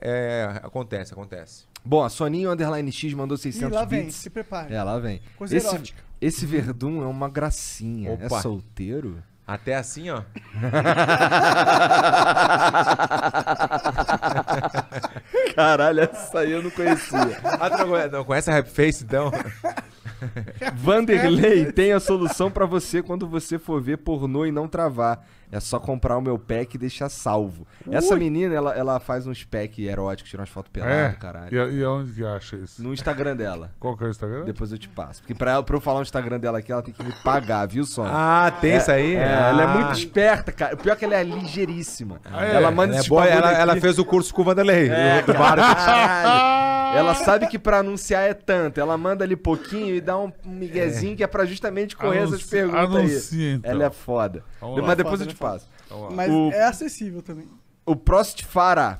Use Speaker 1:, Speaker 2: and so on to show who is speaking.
Speaker 1: É, acontece, acontece. Bom, a Soninho Underline X mandou 600 e lá vem, bits. se prepare. É, lá vem. Coisa esse, erótica. Esse Verdun é uma gracinha. É Opa. É solteiro? Até assim, ó. Caralho, essa aí eu não conhecia. Ah, não conhece, não conhece
Speaker 2: a Rap Face, então? Vanderlei
Speaker 1: tem a solução para você quando você for ver pornô e não travar. É só comprar o meu pack e deixar salvo. Ui. Essa menina, ela, ela faz uns pack eróticos, tira umas fotos peladas, é? caralho. E, e onde que acha isso? No Instagram dela. Qual que é o Instagram? Depois eu te passo. Porque pra, ela, pra eu falar o Instagram dela aqui, ela tem que me pagar, viu, Sônia? Ah, tem é, isso aí? É, ah. Ela é muito ah. esperta, cara. O pior é que ela é ligeiríssima. Ah, é? ela manda ela, é boa, ela, ela, fez
Speaker 2: o curso com o Vanderlei. É, cara.
Speaker 1: Ela é. sabe que para anunciar é tanto. Ela manda ali pouquinho e dá um miguezinho é. que é pra justamente correr essas perguntas Anuncia, aí. Então. Ela é foda. Vamos Mas lá, depois foda, eu te né, faço. Mas o... é acessível também. O Prost Farah.